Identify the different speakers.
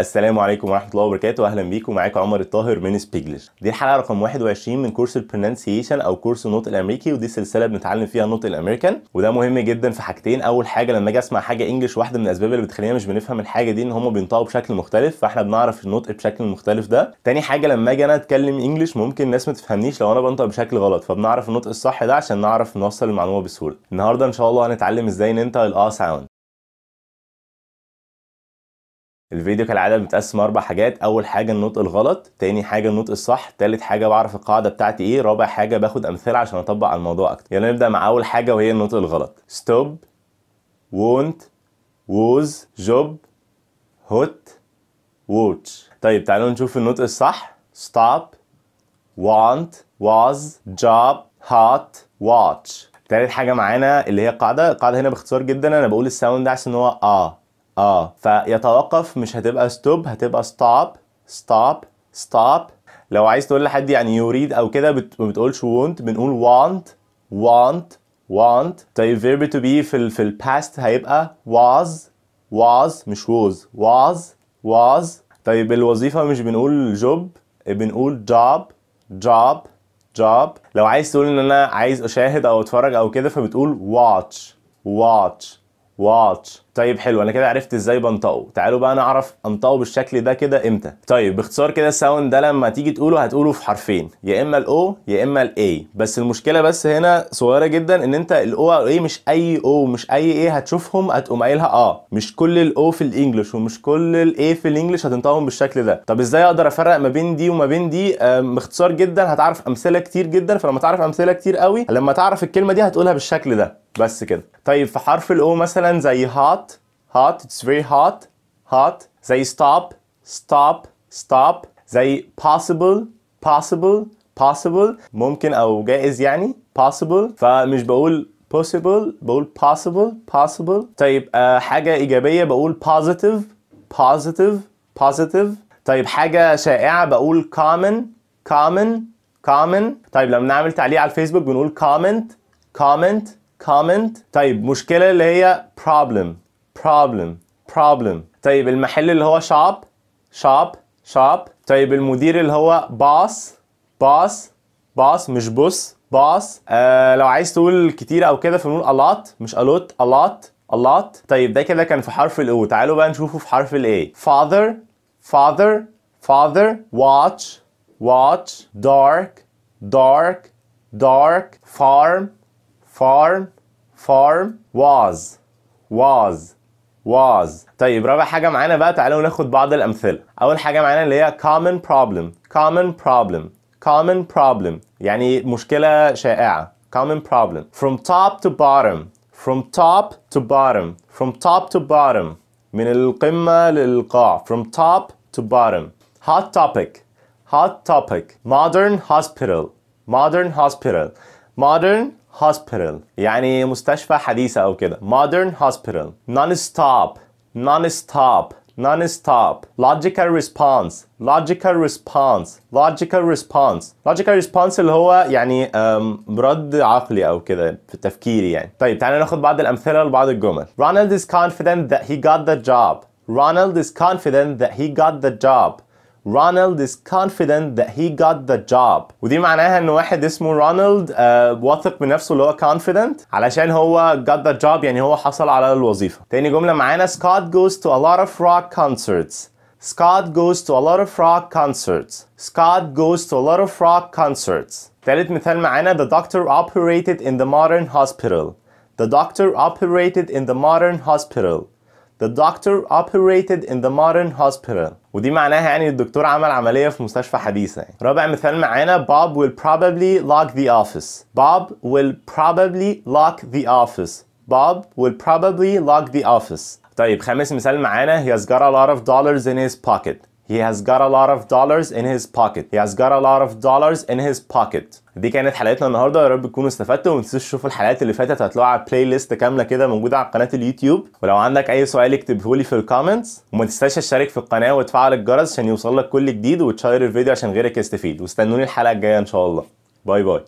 Speaker 1: السلام عليكم ورحمه الله وبركاته اهلا بيكم معاكم عمر الطاهر من سبيجلش دي الحلقه رقم 21 من كورس البرونانسيشن او كورس النطق الامريكي ودي سلسله بنتعلم فيها النطق الامريكان وده مهم جدا في حاجتين اول حاجه لما اجي اسمع حاجه انجلش واحده من الاسباب اللي بتخلينا مش بنفهم الحاجه دي ان هم بينطقوا بشكل مختلف فاحنا بنعرف النطق بشكل مختلف ده تاني حاجه لما اجي انا اتكلم انجلش ممكن الناس ما تفهمنيش لو انا بنطق بشكل غلط فبنعرف النطق الصح ده عشان نعرف نوصل المعلومه بسهوله النهارده ان شاء الله هنتعلم ازاي ننطق الا ساوند الفيديو كالعادة متقسم أربع حاجات أول حاجة النطق الغلط تاني حاجة النطق الصح تالت حاجة بعرف القاعدة بتاعتي إيه رابع حاجة باخد أمثلة عشان أطبق على الموضوع أكتر يلا نبدأ مع أول حاجة وهي النطق الغلط ستوب، وونت، ووز، جوب، هوت، ووتش. طيب تعالوا نشوف النطق الصح ستوب، want ووز، جوب، هوت، ووتش. تالت حاجة معانا اللي هي القاعدة القاعدة هنا باختصار جدا أنا بقول الساوند ده عشان هو آه اه فيتوقف مش هتبقى ستوب هتبقى ستوب ستوب ستوب لو عايز تقول لحد يعني يريد او كده ما بتقولش وونت بنقول want want want طيب verb to be في الـ في الباست هيبقى was was مش was was was طيب الوظيفة مش بنقول job بنقول job job job لو عايز تقول ان انا عايز اشاهد او اتفرج او كده فبتقول watch watch watch طيب حلو انا كده عرفت ازاي بنطقه تعالوا بقى نعرف انطقه بالشكل ده كده امتى طيب باختصار كده الساوند ده لما تيجي تقوله هتقوله في حرفين يا اما الاو يا اما الاي بس المشكله بس هنا صغيره جدا ان انت الاو او اي مش اي او مش اي ايه هتشوفهم هتقوم قايلها اه مش كل الاو في الانجليش ومش كل الاي في الانجليش هتنطقهم بالشكل ده طب ازاي اقدر افرق ما بين دي وما بين دي باختصار جدا هتعرف امثله كتير جدا فلما تعرف امثله كتير قوي لما تعرف الكلمه دي هتقولها بالشكل ده بس كده طيب في حرف الاو مثلا زي هات hot it's very hot hot زي stop stop stop زي possible possible possible ممكن او جائز يعني possible فمش بقول possible بقول possible possible طيب آه حاجة إيجابية بقول positive positive positive طيب حاجة شائعة بقول common common common طيب لما نعمل تعليق على الفيسبوك بنقول comment comment comment طيب مشكلة اللي هي problem problem problem طيب المحل اللي هو shop shop shop طيب المدير اللي هو boss boss boss مش بوس boss آه لو عايز تقول كتير او كده فنقول a lot مش a lot a lot a lot طيب ده كده كان في حرف ال او تعالوا بقى نشوفه في حرف ال الاي father father father watch watch dark dark dark farm farm farm was was was طيب رابع حاجة معانا بقى تعالوا ناخد بعض الأمثلة أول حاجة معانا اللي هي common problem common problem common problem يعني مشكلة شائعة common problem from top to bottom from top to bottom from top to bottom من القمة للقاع from top to bottom hot topic hot topic modern hospital modern hospital modern hospital يعني مستشفى حديثة أو كده modern hospital non-stop non-stop non-stop logical response logical response logical response logical response اللي هو يعني رد عقلي او كده في تفكيري يعني طيب تعالى ناخد بعض الامثله لبعض الجمل Ronald is confident that he got the job Ronald is confident that he got the job Ronald is confident that he got the job ودي معناها ان واحد اسمه رونالد آه واثق بنفسه اللي هو confident علشان هو got the job يعني هو حصل على الوظيفة تاني جملة معانا Scott goes to a lot of rock concerts Scott goes to a lot of rock concerts Scott goes to a lot of rock concerts تالت مثال معانا The doctor operated in the modern hospital The doctor operated in the modern hospital the doctor operated in the modern hospital ودي معناها يعني الدكتور عمل عملية في مستشفى حديثة رابع مثال معانا Bob will probably lock the office Bob will probably lock the office Bob will probably lock the office طيب خامس مثال معانا He has got a lot of dollars in his pocket He has got a lot of dollars in his pocket. He has got a lot of dollars in his pocket. دي كانت حلقتنا النهارده يا رب تكونوا استفدتوا وما تنسوش تشوفوا الحلقات اللي فاتت هتلاقوها على البلاي ليست كامله كده موجوده على قناه اليوتيوب ولو عندك اي سؤال اكتبه لي في الكومنتس وما تنساش تشترك في القناه وتفعل الجرس عشان يوصل لك كل جديد وتشير الفيديو عشان غيرك يستفيد واستنوني الحلقه الجايه ان شاء الله باي باي